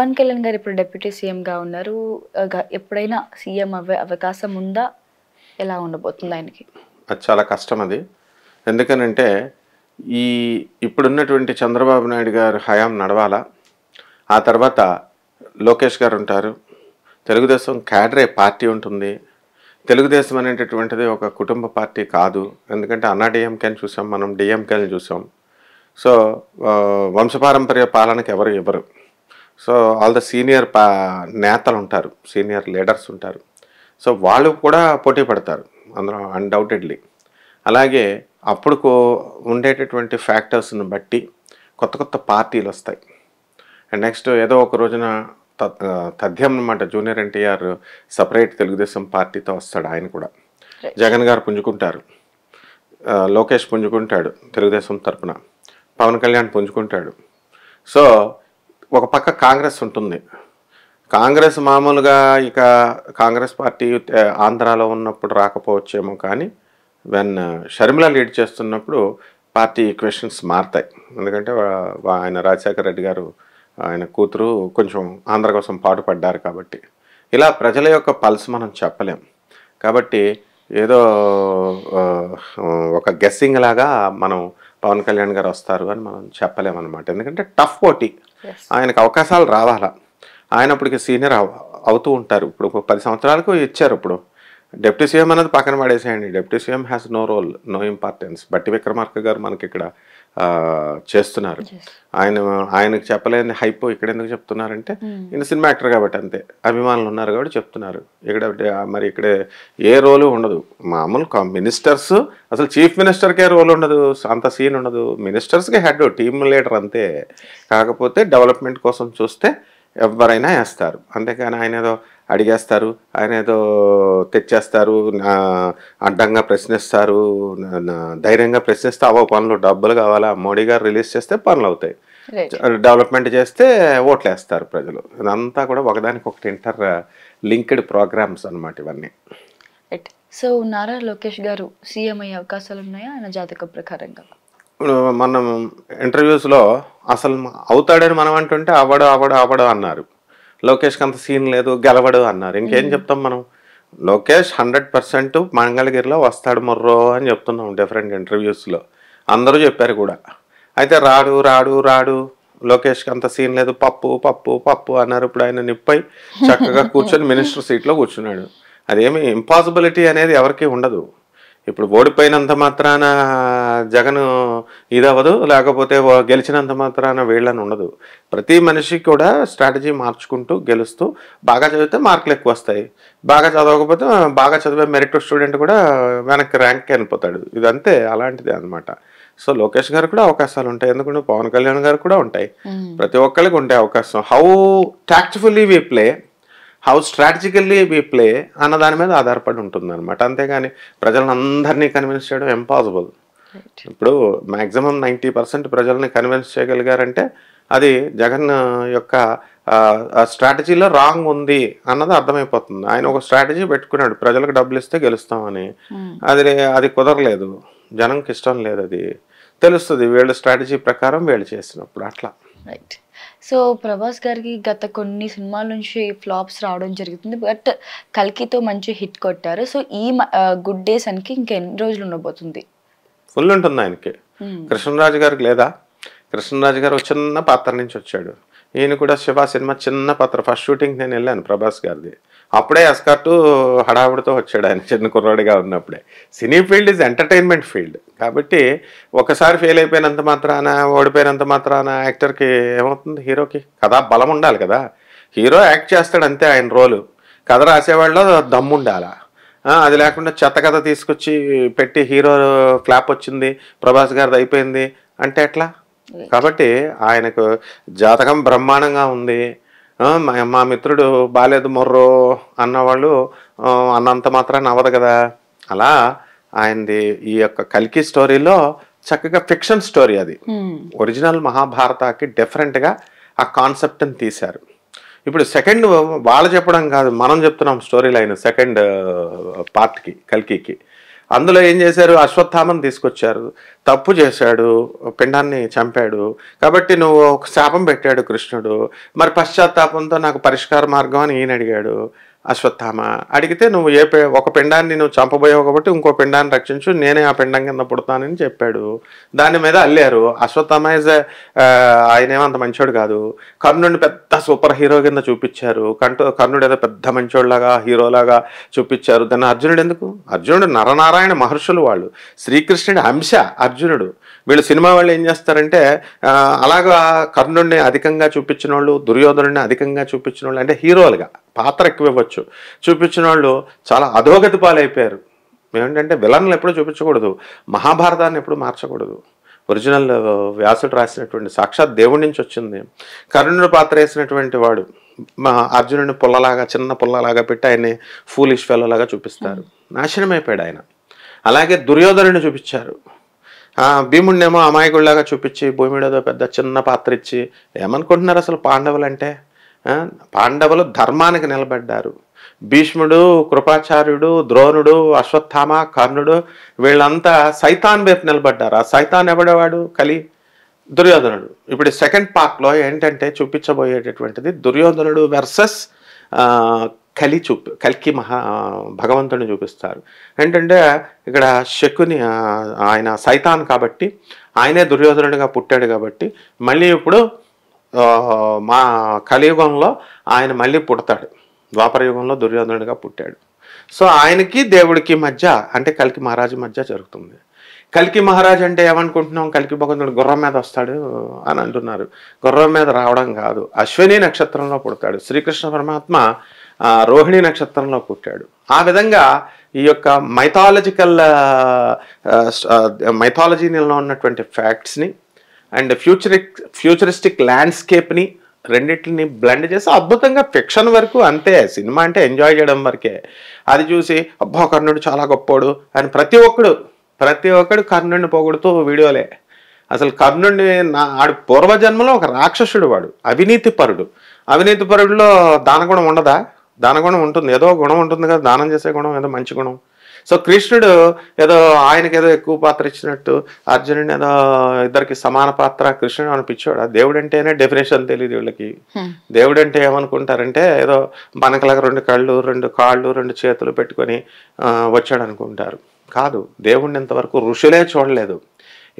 పవన్ కళ్యాణ్ గారు ఇప్పుడు డిప్యూటీ సీఎంగా ఉన్నారు ఎప్పుడైనా సీఎం అవ్వే అవకాశం ఉందా ఎలా ఉండబోతుంది ఆయనకి అది చాలా కష్టం అది ఎందుకనంటే ఈ ఇప్పుడున్నటువంటి చంద్రబాబు నాయుడు గారు హయాం నడవాలా ఆ తర్వాత లోకేష్ గారు ఉంటారు తెలుగుదేశం క్యాడరే పార్టీ ఉంటుంది తెలుగుదేశం అనేటటువంటిది ఒక కుటుంబ పార్టీ కాదు ఎందుకంటే అన్నా డిఎంకేని చూసాం మనం డిఎంకేని చూసాం సో వంశపారంపర్య పాలనకు ఎవరు ఇవ్వరు సో ఆల్ ద సీనియర్ నేతలు ఉంటారు సీనియర్ లీడర్స్ ఉంటారు సో వాళ్ళు కూడా పోటీ పడతారు అందులో అన్డౌటెడ్లీ అలాగే అప్పుడు ఉండేటటువంటి ఫ్యాక్టర్స్ని బట్టి కొత్త కొత్త పార్టీలు వస్తాయి అండ్ నెక్స్ట్ ఏదో ఒక రోజున తథ్యం అనమాట జూనియర్ ఎన్టీఆర్ సపరేట్ తెలుగుదేశం పార్టీతో వస్తాడు ఆయన కూడా జగన్ గారు పుంజుకుంటారు లోకేష్ పుంజుకుంటాడు తెలుగుదేశం తరపున పవన్ కళ్యాణ్ పుంజుకుంటాడు సో ఒక పక్క కాంగ్రెస్ ఉంటుంది కాంగ్రెస్ మామూలుగా ఇక కాంగ్రెస్ పార్టీ ఆంధ్రాలో ఉన్నప్పుడు రాకపోవచ్చేమో కానీ వెన్ షర్మిల లీడ్ చేస్తున్నప్పుడు పార్టీ ఈక్వేషన్స్ మారుతాయి ఎందుకంటే ఆయన రాజశేఖర రెడ్డి గారు ఆయన కూతురు కొంచెం ఆంధ్ర కోసం పాటుపడ్డారు కాబట్టి ఇలా ప్రజల యొక్క పల్స్ మనం చెప్పలేం కాబట్టి ఏదో ఒక గెస్సింగ్ లాగా మనం పవన్ కళ్యాణ్ గారు వస్తారు అని మనం చెప్పలేమన్నమాట ఎందుకంటే టఫ్ పోటీ ఆయనకు అవకాశాలు రావాలా ఆయన అప్పటికి సీనియర్ అవుతూ ఉంటారు ఇప్పుడు పది సంవత్సరాలకు ఇచ్చారు ఇప్పుడు డిప్యూటీ సీఎం అనేది పక్కన పడేసేయండి deputy CM has no role no importance Bhatti Vikramarka గారు మనకి ఇక్కడ చేస్తున్నారు ఆయన ఆయనకు చెప్పలేని హైప్ ఇక్కడ ఎందుకు చెప్తున్నారంటే hmm. ఈయన సినిమా యాక్టర్ కాబట్టి అంతే అభిమానులు ఉన్నారు కాబట్టి చెప్తున్నారు ఇక్కడ మరి ఇక్కడే ఏ రోలు ఉండదు మామూలు మినిస్టర్స్ అసలు చీఫ్ మినిస్టర్కే రోల్ ఉండదు అంత సీన్ ఉండదు మినిస్టర్స్కి హెడ్ టీమ్ లీడర్ అంతే కాకపోతే డెవలప్మెంట్ కోసం చూస్తే ఎవరైనా వేస్తారు అంతేకాని ఆయన ఏదో అడిగేస్తారు ఆయన ఏదో తెచ్చేస్తారు అడ్డంగా ప్రశ్నిస్తారు ధైర్యంగా ప్రశ్నిస్తే అవో పనులు డబ్బులు కావాలా మోడీ గారు రిలీజ్ చేస్తే పనులు అవుతాయి డెవలప్మెంట్ చేస్తే ఓట్లు వేస్తారు ప్రజలు ఇదంతా కూడా ఒకదానికి ఒకటి ఇంటర్ లింక్డ్ ప్రోగ్రామ్స్ అనమాట ఇవన్నీ సో నారా లోకేష్ గారు సీఎం అయ్యే అవకాశాలు ఉన్నాయా ఆయన జాతక ప్రకారంగా మనం ఇంటర్వ్యూస్లో అసలు అవుతాడని మనం అంటుంటే అవడు అవడు అవడు అన్నారు లోకేష్కి అంత సీన్ లేదు గెలవడు అన్నారు ఇంకేం చెప్తాం మనం లోకేష్ హండ్రెడ్ పర్సెంట్ మంగళగిరిలో వస్తాడు మొర్రో అని చెప్తున్నాం డిఫరెంట్ ఇంటర్వ్యూస్లో అందరూ చెప్పారు కూడా అయితే రాడు రాడు రాడు లోకేష్కి అంత సీన్ లేదు పప్పు పప్పు పప్పు అన్నారు ఇప్పుడు ఆయన నిప్పై చక్కగా కూర్చొని మినిస్టర్ సీట్లో కూర్చున్నాడు అదేమి ఇంపాసిబిలిటీ అనేది ఎవరికీ ఉండదు ఇప్పుడు ఓడిపోయినంత మాత్రాన జగన్ ఇదవ్వదు లేకపోతే గెలిచినంత మాత్రాన వీళ్ళని ఉండదు ప్రతి మనిషికి కూడా స్ట్రాటజీ మార్చుకుంటూ గెలుస్తూ బాగా చదివితే మార్కులు ఎక్కువ వస్తాయి బాగా చదవకపోతే బాగా చదివే మెరిట్ స్టూడెంట్ కూడా వెనక్కి ర్యాంక్ వెళ్ళిపోతాడు ఇదంతే అలాంటిది అనమాట సో లోకేష్ గారు కూడా అవకాశాలు ఉంటాయి ఎందుకంటే పవన్ కళ్యాణ్ గారు కూడా ఉంటాయి ప్రతి ఒక్కరికి ఉండే అవకాశం how tactfully we play how strategically we play అన్న దాని మీద ఆధారపడి ఉంటుంది అనమాట అంతేగాని ప్రజలందరినీ కన్విన్స్ చేయడం ఇంపాసిబుల్ ఇప్పుడు మ్యాక్సిమం నైంటీ పర్సెంట్ ప్రజల్ని కన్విన్స్ చేయగలిగారంటే అది జగన్ యొక్క స్ట్రాటజీలో రాంగ్ ఉంది అన్నది అర్థమైపోతుంది ఆయన ఒక స్ట్రాటజీ పెట్టుకున్నాడు ప్రజలకు డబ్బులు ఇస్తే గెలుస్తామని hmm. అది అది కుదరలేదు జనంకి ఇష్టం లేదు అది తెలుస్తుంది వీళ్ళు స్ట్రాటజీ ప్రకారం వీళ్ళు చేసినప్పుడు అట్లా రైట్ సో ప్రభాస్ గారికి గత కొన్ని సినిమాల నుంచి ఫ్లాప్స్ రావడం జరుగుతుంది బట్ కల్కితో మంచి హిట్ కొట్టారు సో ఈ గుడ్ డేస్ అనికి ఇంకా ఎన్ని రోజులు ఉండబోతుంది ఫుల్ ఉంటుంది ఆయనకి కృష్ణరాజు గారికి లేదా కృష్ణరాజు గారు చిన్న పాత్ర నుంచి వచ్చాడు ఈయన కూడా శివ సినిమా చిన్న పాత్ర ఫస్ట్ షూటింగ్ నేను వెళ్ళాను ప్రభాస్ గారిది అప్పుడే ఎస్కార్టు హడావుడితో వచ్చాడు ఆయన చిన్న కుర్రాడిగా ఉన్నప్పుడే cine field is entertainment field కాబట్టి ఒకసారి ఫెయిల్ అయిపోయినంత మాత్రాన ఓడిపోయినంత మాత్రాన యాక్టర్కి ఏమవుతుంది హీరోకి కథ బలం ఉండాలి కదా హీరో యాక్ట్ చేస్తాడు అంతే ఆయన రోలు కథ రాసేవాళ్ళు దమ్ము ఉండాలా అది లేకుండా చెత్త కథ తీసుకొచ్చి పెట్టి హీరో ఫ్లాప్ వచ్చింది ప్రభాస్ గారిది అయిపోయింది అంటే ఎట్లా కాబట్టి ఆయనకు జాతకం బ్రహ్మాండంగా ఉంది మా మిత్రుడు బాలేదు మొర్రో అన్నవాళ్ళు అన్నంత మాత్రాన్ని అవ్వదు కదా అలా ఆయనది ఈ యొక్క కల్కి స్టోరీలో చక్కగా ఫిక్షన్ స్టోరీ అది ఒరిజినల్ మహాభారతకి డిఫరెంట్గా ఆ కాన్సెప్ట్ని తీశారు ఇప్పుడు సెకండ్ వాళ్ళు చెప్పడం కాదు మనం చెప్తున్నాం స్టోరీ లైన్ సెకండ్ పార్ట్కి కల్కీకి అందులో ఏం చేశారు అశ్వత్థామను తీసుకొచ్చారు తప్పు చేశాడు పిండాన్ని చంపాడు కాబట్టి నువ్వు ఒక శాపం పెట్టాడు కృష్ణుడు మరి పశ్చాత్తాపంతో నాకు పరిష్కార మార్గం అని ఈయన అడిగాడు అశ్వత్థామ అడిగితే నువ్వు ఏ ఒక పిండాన్ని నువ్వు చంపబోయావు కాబట్టి ఇంకో పిండాన్ని రక్షించు నేనే ఆ పిండం కింద పుడతానని చెప్పాడు దాని మీద అల్లారు అశ్వత్థామ ఇస్ ఆయనేమో అంత మంచోడు కాదు కర్ణుడిని పెద్ద సూపర్ హీరో కింద చూపించారు కంటూ కర్ణుడు ఏదో పెద్ద మంచోడులాగా హీరోలాగా చూపించారు దాన్ని అర్జునుడు ఎందుకు అర్జునుడు నరనారాయణ మహర్షులు వాళ్ళు శ్రీకృష్ణుడి అంశ అర్జునుడు వీళ్ళు సినిమా వాళ్ళు ఏం చేస్తారంటే అలాగా కర్ణుడిని అధికంగా చూపించిన వాళ్ళు దుర్యోధనుడిని అధికంగా చూపించిన వాళ్ళు అంటే హీరోలుగా పాత్ర ఎక్కువ ఇవ్వచ్చు చూపించిన వాళ్ళు చాలా అధోగతి పాలైపోయారు ఏమిటంటే విలన్లు ఎప్పుడూ చూపించకూడదు మహాభారతాన్ని ఎప్పుడు మార్చకూడదు ఒరిజినల్ వ్యాసుడు రాసినటువంటి సాక్షాత్ దేవుడి నుంచి వచ్చింది కర్ణుడు పాత్ర వేసినటువంటి వాడు మా అర్జునుడిని పుల్లలాగా చిన్న పుల్లలాగా పెట్టి ఆయన్ని ఫూలిష్ ఫెల్లలాగా చూపిస్తారు అయిపోయాడు ఆయన అలాగే దుర్యోధనుడిని చూపించారు భీముడినేమో అమాయకుడిలాగా చూపించి భూమిడేదో పెద్ద చిన్న పాత్ర ఇచ్చి ఏమనుకుంటున్నారు అసలు పాండవులు అంటే పాండవులు ధర్మానికి నిలబడ్డారు భీష్ముడు కృపాచార్యుడు ద్రోణుడు అశ్వత్థామ కర్ణుడు వీళ్ళంతా సైతాన్ వైపు నిలబడ్డారు ఆ సైతాన్ ఎవడేవాడు కలి దుర్యోధనుడు ఇప్పుడు సెకండ్ పార్ట్లో ఏంటంటే చూపించబోయేటటువంటిది దుర్యోధనుడు వెర్సెస్ కలి చూపి కలికి మహా భగవంతుని చూపిస్తారు ఏంటంటే ఇక్కడ శకుని ఆయన సైతాన్ కాబట్టి ఆయనే దుర్యోధనుడిగా పుట్టాడు కాబట్టి మళ్ళీ ఇప్పుడు మా కలియుగంలో ఆయన మళ్ళీ పుడతాడు ద్వాపరయుగంలో దుర్యోధనుడిగా పుట్టాడు సో ఆయనకి దేవుడికి మధ్య అంటే కలికి మహారాజు మధ్య జరుగుతుంది కలికి మహారాజు అంటే ఏమనుకుంటున్నాం కలికి భగవంతుడు గుర్రం మీద వస్తాడు అని అంటున్నారు గుర్రం మీద రావడం కాదు అశ్విని నక్షత్రంలో పుడతాడు శ్రీకృష్ణ పరమాత్మ రోహిణి నక్షత్రంలో పుట్టాడు ఆ విధంగా ఈ యొక్క మైథాలజికల్ మైథాలజీలో ఉన్నటువంటి ఫ్యాక్ట్స్ని అండ్ ఫ్యూచరిక్ ఫ్యూచరిస్టిక్ ల్యాండ్స్కేప్ని రెండింటిని బ్లెండ్ చేసి అద్భుతంగా ఫిక్షన్ వరకు అంతే సినిమా అంటే ఎంజాయ్ చేయడం వరకే అది చూసి అబ్బా కర్ణుడు చాలా గొప్పోడు అని ప్రతి ఒక్కడు ప్రతి ఒక్కడు కర్ణుడిని పోగొడుతూ వీడియోలే అసలు కర్ణుడిని నా ఆడు పూర్వజన్మలో ఒక రాక్షసుడు వాడు అవినీతి పరుడు అవినీతి పరుడులో దానగుణం ఉండదా దానగుణం ఉంటుంది ఏదో గుణం ఉంటుంది కదా దానం చేసే గుణం ఏదో మంచి గుణం సో కృష్ణుడు ఏదో ఆయనకి ఏదో ఎక్కువ పాత్ర ఇచ్చినట్టు అర్జునుడిని ఏదో ఇద్దరికి సమాన పాత్ర కృష్ణుడు అనిపించాడు దేవుడు అంటేనే డెఫినేషన్ తెలియదు వీళ్ళకి దేవుడు అంటే ఏమనుకుంటారంటే ఏదో మనకలాగా రెండు కళ్ళు రెండు కాళ్ళు రెండు చేతులు పెట్టుకొని వచ్చాడు అనుకుంటారు కాదు దేవుడిని ఇంతవరకు ఋషులే చూడలేదు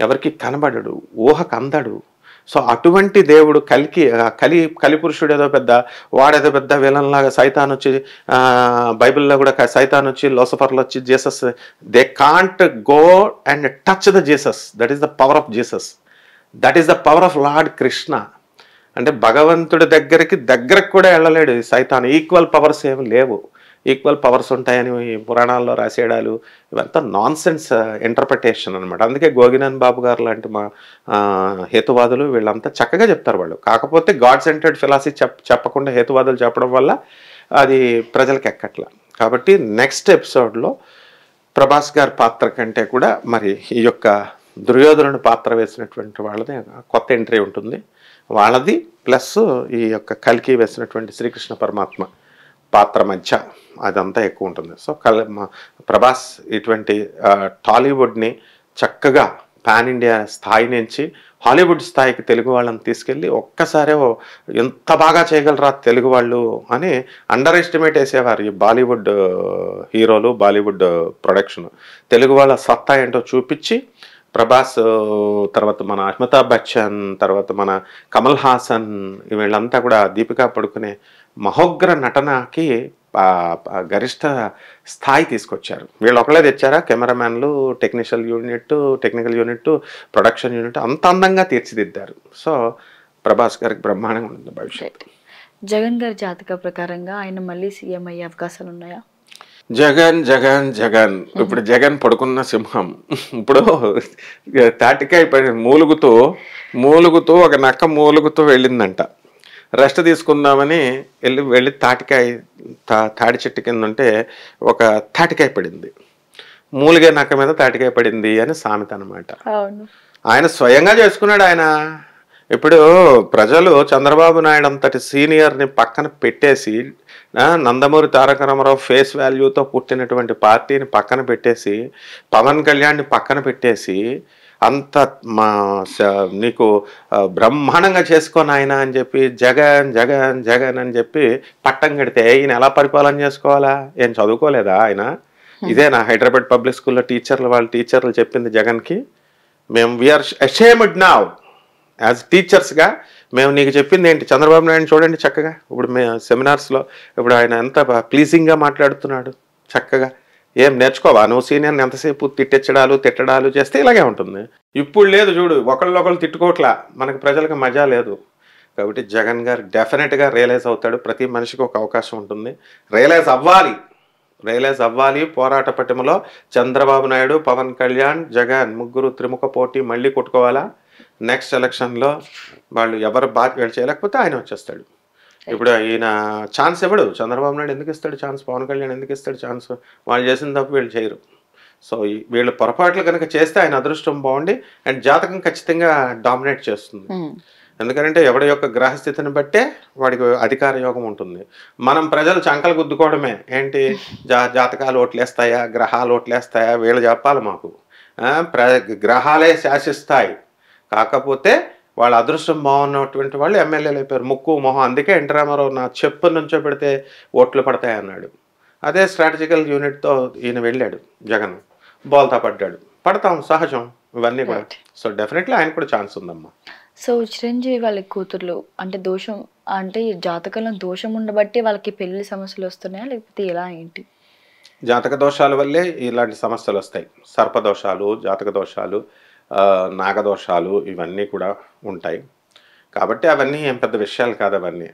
ఎవరికి కనబడడు ఊహకు అందడు సో అటువంటి దేవుడు కలికి కలి కలిపురుషుడు ఏదో పెద్ద వాడేదో పెద్ద విలన్లాగా సైతాన్ వచ్చి బైబిల్లో కూడా సైతాన్ వచ్చి లోసఫర్లు వచ్చి Jesus they can't go and touch the Jesus that is the power of Jesus that is the power of Lord Krishna అంటే భగవంతుడి దగ్గరికి దగ్గరకు కూడా వెళ్ళలేడు సైతాన్ ఈక్వల్ పవర్స్ ఏమి లేవు ఈక్వల్ పవర్స్ ఉంటాయని పురాణాల్లో రాసేయడాలు ఇవంతా నాన్ సెన్స్ ఇంటర్ప్రిటేషన్ అనమాట అందుకే గోగినాన్ బాబు గారు లాంటి మా హేతువాదులు వీళ్ళంతా చక్కగా చెప్తారు వాళ్ళు కాకపోతే గాడ్ సెంటర్డ్ ఫిలాసఫీ చెప్ చెప్పకుండా హేతువాదులు చెప్పడం వల్ల అది ప్రజలకు ఎక్కట్లా కాబట్టి నెక్స్ట్ ఎపిసోడ్లో ప్రభాస్ గారి పాత్ర కంటే కూడా మరి ఈ యొక్క దుర్యోధనుడు పాత్ర వేసినటువంటి వాళ్ళది కొత్త ఎంట్రీ ఉంటుంది వాళ్ళది ప్లస్ ఈ యొక్క కలికి వేసినటువంటి శ్రీకృష్ణ పరమాత్మ పాత్ర మధ్య అదంతా ఎక్కువ ఉంటుంది సో కల ప్రభాస్ ఇటువంటి టాలీవుడ్ని చక్కగా పాన్ ఇండియా స్థాయి నుంచి హాలీవుడ్ స్థాయికి తెలుగు వాళ్ళని తీసుకెళ్ళి ఒక్కసారే ఎంత బాగా చేయగలరా తెలుగు వాళ్ళు అని అండర్ ఎస్టిమేట్ వేసేవారు ఈ బాలీవుడ్ హీరోలు బాలీవుడ్ ప్రొడక్షన్ తెలుగు వాళ్ళ సత్తా ఏంటో చూపించి ప్రభాస్ తర్వాత మన అమితాబ్ బచ్చన్ తర్వాత మన కమల్ హాసన్ వీళ్ళంతా కూడా దీపికా పడుకునే మహోగ్ర నటనకి గరిష్ట స్థాయి తీసుకొచ్చారు వీళ్ళు ఒకళ్ళే తెచ్చారా కెమెరామ్యాన్లు technical unit technical unit production unit అంత అందంగా తీర్చిదిద్దారు సో ప్రభాస్ గారికి బ్రహ్మాండంగా ఉంటుంది భవిష్యత్ జగన్ గారి జాతక ప్రకారంగా ఆయన మళ్ళీ సీఎం అయ్యే అవకాశాలు ఉన్నాయా జగన్ జగన్ జగన్ ఇప్పుడు జగన్ పడుకున్న సింహం ఇప్పుడు తాటికాయ మూలుగుతూ మూలుగుతూ ఒక నక్క మూలుగుతూ వెళ్ళిందంట రెస్ట్ తీసుకుందామని వెళ్ళి వెళ్ళి తాటికాయ తా తాటి చెట్టు కింద ఉంటే ఒక తాటికాయ పడింది మూలిగే నక్క మీద తాటికాయ పడింది అని సామెత అనమాట ఆయన స్వయంగా చేసుకున్నాడు ఆయన ఇప్పుడు ప్రజలు చంద్రబాబు నాయుడు అంతటి సీనియర్ని పక్కన పెట్టేసి నందమూరి తారక రామారావు ఫేస్ వాల్యూతో పుట్టినటువంటి పార్టీని పక్కన పెట్టేసి పవన్ కళ్యాణ్ని పక్కన పెట్టేసి అంత మా నీకు బ్రహ్మాండంగా చేసుకోను ఆయన అని చెప్పి జగన్ జగన్ జగన్ అని చెప్పి పట్టం కడితే ఈయన ఎలా పరిపాలన చేసుకోవాలా ఏం చదువుకోలేదా ఆయన ఇదే నా హైదరాబాద్ పబ్లిక్ స్కూల్లో టీచర్లు వాళ్ళ టీచర్లు చెప్పింది జగన్కి మేము వీఆర్ అషేమ్డ్ నావ్ యాజ్ టీచర్స్గా మేము నీకు చెప్పింది ఏంటి చంద్రబాబు నాయుడు చూడండి చక్కగా ఇప్పుడు మే సెమినార్స్లో ఇప్పుడు ఆయన ఎంత ప్లీజింగ్గా మాట్లాడుతున్నాడు చక్కగా ఏం నేర్చుకోవా నువ్వు సీనియర్ని ఎంతసేపు తిట్టించడాలు తిట్టడాలు చేస్తే ఇలాగే ఉంటుంది ఇప్పుడు లేదు చూడు ఒకళ్ళొకళ్ళు తిట్టుకోవట్లా మనకు ప్రజలకు మజా లేదు కాబట్టి జగన్ గారు డెఫినెట్గా రియలైజ్ అవుతాడు ప్రతి మనిషికి ఒక అవకాశం ఉంటుంది రియలైజ్ అవ్వాలి రియలైజ్ అవ్వాలి పోరాట పటిమలో చంద్రబాబు నాయుడు పవన్ కళ్యాణ్ జగన్ ముగ్గురు త్రిముఖ పోటీ మళ్ళీ కొట్టుకోవాలా నెక్స్ట్ ఎలక్షన్లో వాళ్ళు ఎవరు బాధ్యత చేయలేకపోతే ఆయన వచ్చేస్తాడు ఇప్పుడు ఈయన ఛాన్స్ ఇవ్వడు చంద్రబాబు నాయుడు ఎందుకు ఇస్తాడు ఛాన్స్ పవన్ కళ్యాణ్ ఎందుకు ఇస్తాడు ఛాన్స్ వాళ్ళు చేసిన తప్పు వీళ్ళు చేయరు సో వీళ్ళు పొరపాట్లు కనుక చేస్తే ఆయన అదృష్టం బాగుండి అండ్ జాతకం ఖచ్చితంగా డామినేట్ చేస్తుంది hmm. ఎందుకంటే ఎవడి యొక్క గ్రహస్థితిని బట్టే వాడికి అధికార యోగం ఉంటుంది మనం ప్రజలు చంకలు గుద్దుకోవడమే ఏంటి జా జాతకాలు ఓట్లేస్తాయా గ్రహాలు ఓట్లేస్తాయా వీళ్ళు చెప్పాలి మాకు ప్ర గ్రహాలే శాసిస్తాయి కాకపోతే వాళ్ళ అదృష్టం బాగున్నటువంటి వాళ్ళు ఎమ్మెల్యేలు అయిపోయారు ముక్కు మొహం అందుకే ఎన్టీ రామారావు నా చెప్పు నుంచో పెడితే ఓట్లు పడతాయి అన్నాడు అదే స్ట్రాటజికల్ యూనిట్తో ఈయన వెళ్ళాడు జగన్ బోల్తా పడ్డాడు పడతాం సహజం ఇవన్నీ కూడా సో డెఫినెట్లీ ఆయన కూడా ఛాన్స్ ఉందమ్మా సో చిరంజీవి వాళ్ళ కూతుర్లు అంటే దోషం అంటే జాతకంలో దోషం ఉండబట్టి వాళ్ళకి పెళ్లి సమస్యలు వస్తున్నాయా లేకపోతే ఎలా ఏంటి జాతక దోషాల వల్లే ఇలాంటి సమస్యలు వస్తాయి సర్పదోషాలు జాతక దోషాలు నాగదోషాలు ఇవన్నీ కూడా ఉంటాయి కాబట్టి అవన్నీ ఏం పెద్ద విషయాలు కాదు అవన్నీ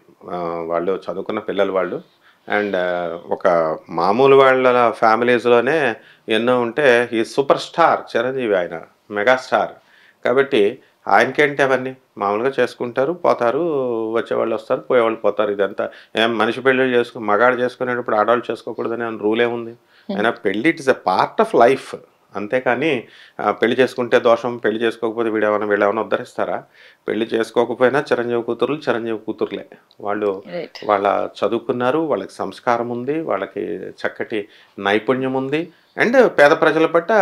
వాళ్ళు చదువుకున్న పిల్లలు వాళ్ళు అండ్ ఒక మామూలు వాళ్ళ ఫ్యామిలీస్లోనే ఎన్నో ఉంటే ఈ సూపర్ స్టార్ చిరంజీవి ఆయన మెగాస్టార్ కాబట్టి ఆయనకేంటి అవన్నీ మామూలుగా చేసుకుంటారు పోతారు వచ్చేవాళ్ళు వస్తారు పోయేవాళ్ళు పోతారు ఇదంతా ఏం మనిషి పెళ్ళి చేసుకు మగాడు చేసుకునేటప్పుడు ఆడవాళ్ళు చేసుకోకూడదని రూల్ ఏముంది అయినా పెళ్ళి it is a part of life అంతేకాని పెళ్లి చేసుకుంటే దోషం పెళ్లి చేసుకోకపోతే వీడు ఏమైనా వీళ్ళు ఏమైనా ఉద్ధరిస్తారా పెళ్లి చేసుకోకపోయినా చిరంజీవి కూతురులు చిరంజీవి కూతురులే వాళ్ళు వాళ్ళ చదువుకున్నారు వాళ్ళకి సంస్కారం ఉంది వాళ్ళకి చక్కటి నైపుణ్యం ఉంది అండ్ పేద ప్రజల పట్ల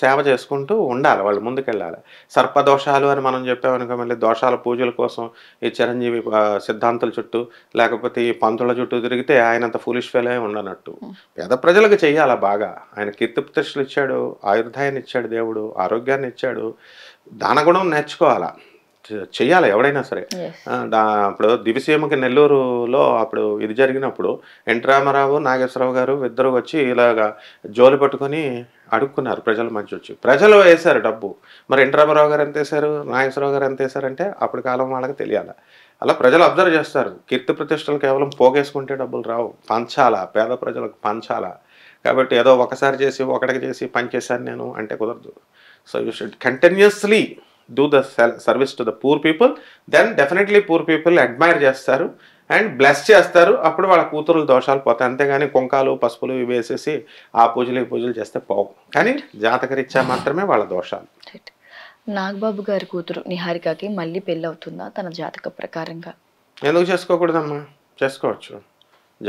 సేవ చేసుకుంటూ ఉండాలి వాళ్ళు ముందుకెళ్ళాలి సర్పదోషాలు అని మనం చెప్పామనుకో మళ్ళీ దోషాల పూజల కోసం ఈ చిరంజీవి సిద్ధాంతుల చుట్టూ లేకపోతే ఈ పంతుల చుట్టూ తిరిగితే ఆయనంత ఫూలిష్ అయి ఉండనట్టు పేద ప్రజలకు చెయ్యాలా బాగా ఆయన కీర్తి ప్రతిష్టలు ఇచ్చాడు ఆయుర్దాయాన్ని ఇచ్చాడు దేవుడు ఆరోగ్యాన్ని ఇచ్చాడు దానగుణం నేర్చుకోవాలా చెయ్యాలి ఎవడైనా సరే దా అప్పుడు దివిసీమకి నెల్లూరులో అప్పుడు ఇది జరిగినప్పుడు ఎన్టీ రామారావు నాగేశ్వరరావు గారు ఇద్దరు వచ్చి ఇలాగ జోలు పట్టుకొని అడుక్కున్నారు ప్రజల మధ్య వచ్చి ప్రజలు వేశారు డబ్బు మరి ఎన్ రామారావు గారు ఎంత వేశారు నాగేశ్వరరావు గారు ఎంత వేశారంటే అప్పుడు కాలం వాళ్ళకి తెలియాలి అలా ప్రజలు అబ్జర్వ్ చేస్తారు కీర్తి ప్రతిష్టలు కేవలం పోగేసుకుంటే డబ్బులు రావు పంచాలా పేద ప్రజలకు పంచాలా కాబట్టి ఏదో ఒకసారి చేసి ఒకటికి చేసి పని చేశాను నేను అంటే కుదరదు so you should continuously do the service to the poor people then definitely poor people admire చేస్తారు అండ్ బ్లెస్ చేస్తారు అప్పుడు వాళ్ళ కూతురులు దోషాలు పోతాయి అంతేగాని కుంకాలు పసుపులు ఇవి వేసేసి ఆ పూజలు ఈ పూజలు చేస్తే పోవు కానీ జాతకరీత్యా మాత్రమే వాళ్ళ దోషాలు నాగబాబు గారి కూతురు నిహారికకి మళ్ళీ పెళ్ళి అవుతుందా తన జాతక ప్రకారంగా ఎందుకు చేసుకోకూడదమ్మా చేసుకోవచ్చు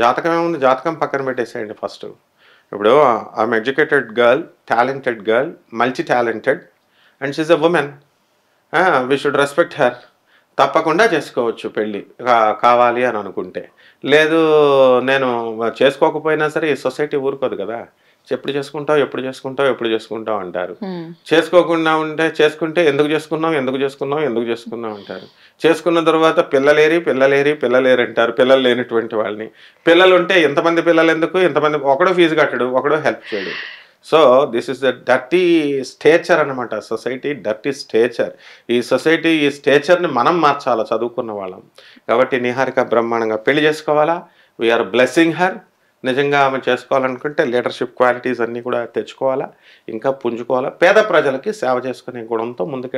జాతకం ఏముంది జాతకం పక్కన పెట్టేసేయండి ఫస్ట్ ఇప్పుడు I'm educated girl talented girl multi talented and she's a woman we should respect her తప్పకుండా చేసుకోవచ్చు పెళ్ళి కావాలి అని అనుకుంటే లేదు నేను చేసుకోకపోయినా సరే ఈ సొసైటీ ఊరుకోదు కదా ఎప్పుడు చేసుకుంటావు ఎప్పుడు చేసుకుంటావు ఎప్పుడు చేసుకుంటావు అంటారు చేసుకోకుండా ఉంటే చేసుకుంటే ఎందుకు చేసుకున్నాం ఎందుకు చేసుకున్నాం ఎందుకు చేసుకున్నాం అంటారు చేసుకున్న తర్వాత పిల్లలేరి పిల్లలేరి పిల్లలేరు అంటారు పిల్లలు లేనటువంటి వాళ్ళని పిల్లలు ఉంటే ఎంతమంది పిల్లలు ఎందుకు ఎంతమంది ఒకడో ఫీజు కట్టడు ఒకడో హెల్ప్ చేయడు so this is the dirty stature అనమాట సొసైటీ డర్టీ స్టేచర్ ఈ సొసైటీ ఈ స్టేచర్ని మనం మార్చాలా చదువుకున్న వాళ్ళం కాబట్టి నిహారిక బ్రహ్మాండంగా పెళ్లి చేసుకోవాలా వీఆర్ బ్లెస్సింగ్ హర్ నిజంగా ఆమె చేసుకోవాలనుకుంటే లీడర్షిప్ క్వాలిటీస్ అన్నీ కూడా తెచ్చుకోవాలా ఇంకా పుంజుకోవాలా పేద ప్రజలకి సేవ చేసుకునే గుణంతో ముందుకు